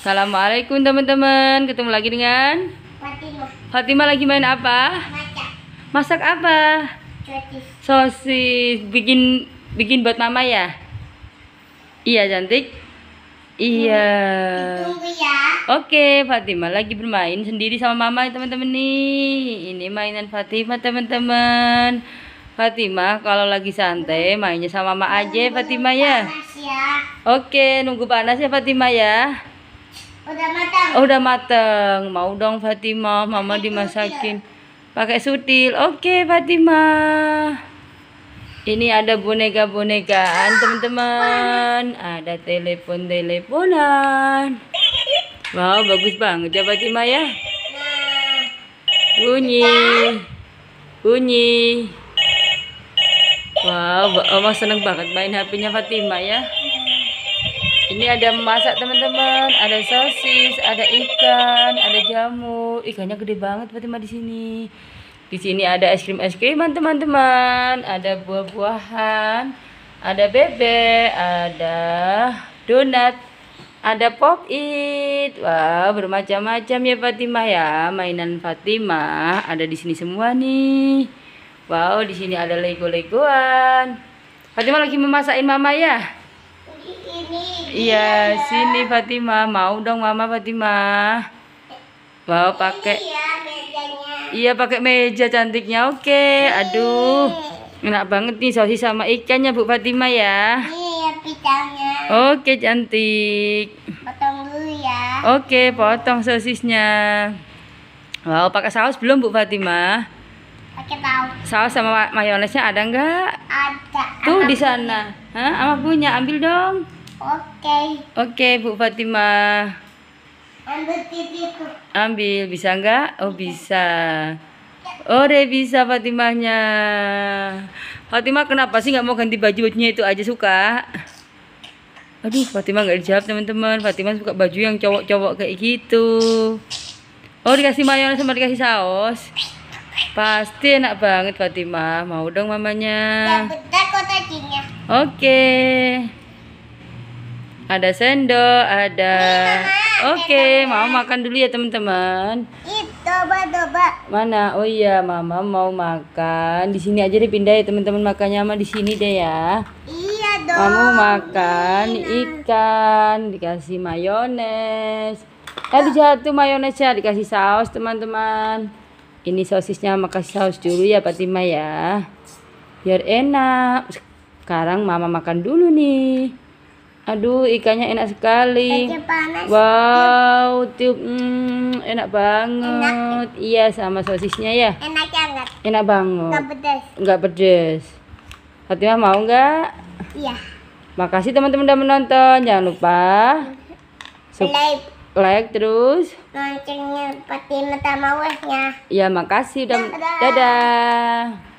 Assalamualaikum teman-teman. Ketemu lagi dengan Fatima. Fatima lagi main apa? Masak. Masak apa? Sosis. Sosis. Bikin bikin buat mama ya? Iya cantik. Iya. Tunggu ya. Oke, Fatima lagi bermain sendiri sama mama teman-teman nih. Ini mainan Fatima teman-teman. Fatima kalau lagi santai mainnya sama mama aja Fatima ya. ya. Oke, nunggu panas ya Fatima ya. Udah matang. Oh, udah matang. Mau dong Fatima, mama Pake dimasakin. Pakai sutil. Oke, Fatima. Ini ada boneka-bonekaan, teman-teman. Ada telepon-teleponan. Wow, bagus banget ya Fatima ya. Bunyi. Bunyi. Wow, Mama seneng banget main HP-nya Fatima ya ini ada masak teman-teman ada sosis ada ikan ada jamu ikannya gede banget Fatima di sini di sini ada es krim es kriman teman-teman ada buah-buahan ada bebek ada donat ada pop it wah wow, bermacam-macam ya Fatima ya mainan Fatima ada di sini semua nih wow di sini ada lego-legoan Fatima lagi memasakin mama ya Iya, sini Fatima. Mau dong Mama Fatima. Bawa pakai. Iya, pakai meja cantiknya. Oke. Iya. Aduh. Enak banget nih sosis sama ikannya Bu Fatima ya. Iya, pisangnya. Oke, cantik. Potong dulu ya. Oke, potong sosisnya. Wow, pakai saus belum Bu Fatima? Pakai saus. Saus sama mayonesnya ada enggak? Ada. Tuh di sana. Hah, Mama punya. Ambil dong. Oke. Okay. Oke, okay, Bu Fatima. Ambil titipku. Ambil, bisa enggak? Oh, bisa. Oke, bisa Fatimahnya. Fatimah kenapa sih nggak mau ganti baju-bajunya itu aja suka? Aduh, Fatimah nggak dijawab teman-teman. Fatimah suka baju yang cowok-cowok kayak gitu. Oh, dikasih mayones sama dikasih saus. Pasti enak banget Fatimah. Mau dong mamanya. Oke. Okay. Ada sendok, ada. Oke, okay, mama makan dulu ya teman-teman. Coba-coba. Mana? Oh iya, mama mau makan. Di sini aja dipindah ya teman-teman makannya sama di sini deh ya. Iya dong. Kamu makan Ina. ikan, dikasih mayones. Tadi jatuh ya, dikasih saus teman-teman. Ini sosisnya makasih saus dulu ya Fatima ya. Biar enak. Sekarang mama makan dulu nih. Aduh, ikannya enak sekali. Wow, tiup mm, enak banget. Enak. Iya, sama sosisnya ya. Enak banget. Enak banget. Enggak pedes. Enggak pedes. Fatimah mau enggak? Iya. Makasih teman-teman udah menonton. Jangan lupa like, like terus. Loncengnya Fatimah sama wehnya. Iya, makasih udah dadah. dadah.